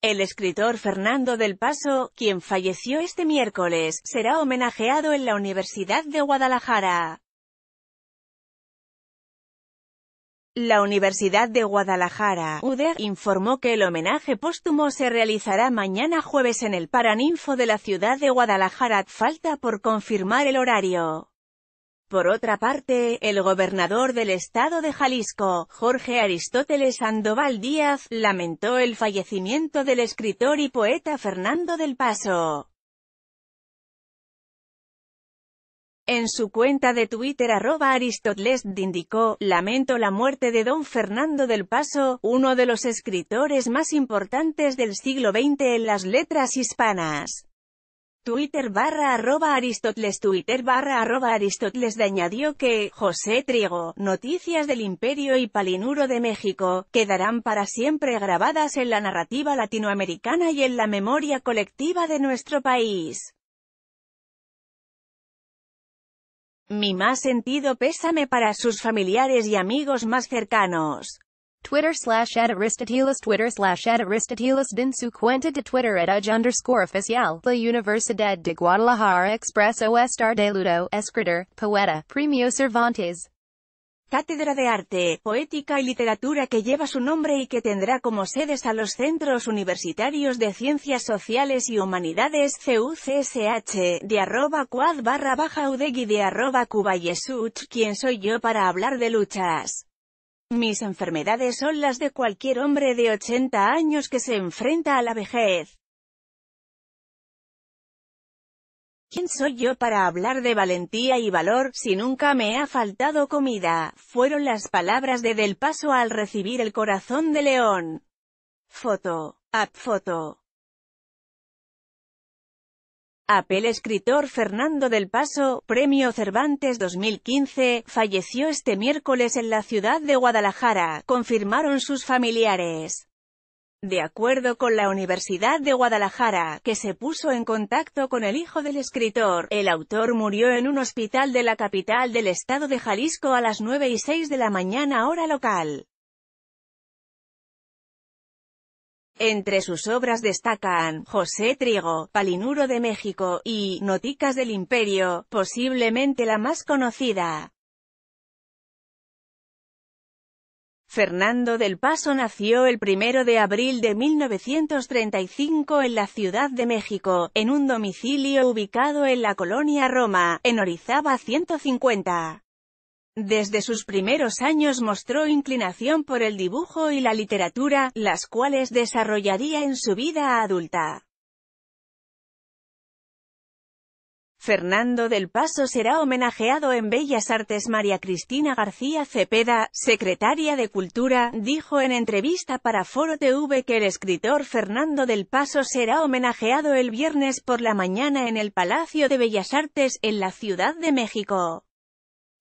El escritor Fernando del Paso, quien falleció este miércoles, será homenajeado en la Universidad de Guadalajara. La Universidad de Guadalajara, UDER, informó que el homenaje póstumo se realizará mañana jueves en el Paraninfo de la ciudad de Guadalajara. Falta por confirmar el horario. Por otra parte, el gobernador del estado de Jalisco, Jorge Aristóteles Sandoval Díaz, lamentó el fallecimiento del escritor y poeta Fernando del Paso. En su cuenta de Twitter arroba Aristóteles indicó, lamento la muerte de don Fernando del Paso, uno de los escritores más importantes del siglo XX en las letras hispanas. Twitter barra arroba Aristotles Twitter barra arroba Aristotles de añadió que, José Trigo, noticias del imperio y palinuro de México, quedarán para siempre grabadas en la narrativa latinoamericana y en la memoria colectiva de nuestro país. Mi más sentido pésame para sus familiares y amigos más cercanos. Twitter slash at Aristoteles Twitter slash at Aristoteles din su cuenta de Twitter at UJ underscore oficial La Universidad de Guadalajara Expreso Estar Ludo Escritor, Poeta, Premio Cervantes Cátedra de Arte, Poética y Literatura que lleva su nombre y que tendrá como sedes a los Centros Universitarios de Ciencias Sociales y Humanidades CUCSH, de arroba cuad barra baja udegui de arroba cubayesuch, quien soy yo para hablar de luchas. Mis enfermedades son las de cualquier hombre de 80 años que se enfrenta a la vejez. ¿Quién soy yo para hablar de valentía y valor, si nunca me ha faltado comida? Fueron las palabras de Del Paso al recibir el corazón de León. Foto. app foto. Apel escritor Fernando del Paso, Premio Cervantes 2015, falleció este miércoles en la ciudad de Guadalajara, confirmaron sus familiares. De acuerdo con la Universidad de Guadalajara, que se puso en contacto con el hijo del escritor, el autor murió en un hospital de la capital del estado de Jalisco a las 9 y 6 de la mañana hora local. Entre sus obras destacan José Trigo, Palinuro de México, y Noticas del Imperio, posiblemente la más conocida. Fernando del Paso nació el 1 de abril de 1935 en la Ciudad de México, en un domicilio ubicado en la colonia Roma, en Orizaba 150. Desde sus primeros años mostró inclinación por el dibujo y la literatura, las cuales desarrollaría en su vida adulta. Fernando del Paso será homenajeado en Bellas Artes María Cristina García Cepeda, secretaria de Cultura, dijo en entrevista para Foro TV que el escritor Fernando del Paso será homenajeado el viernes por la mañana en el Palacio de Bellas Artes, en la Ciudad de México.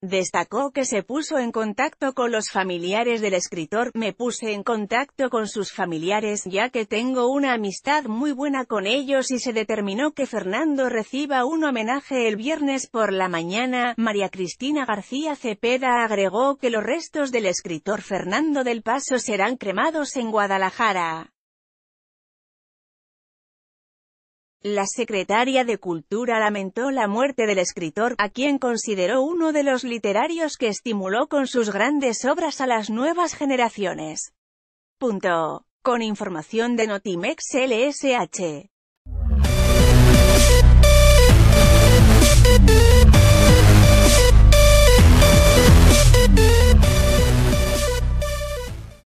Destacó que se puso en contacto con los familiares del escritor, me puse en contacto con sus familiares ya que tengo una amistad muy buena con ellos y se determinó que Fernando reciba un homenaje el viernes por la mañana. María Cristina García Cepeda agregó que los restos del escritor Fernando del Paso serán cremados en Guadalajara. La secretaria de Cultura lamentó la muerte del escritor, a quien consideró uno de los literarios que estimuló con sus grandes obras a las nuevas generaciones. Con información de Notimex LSH.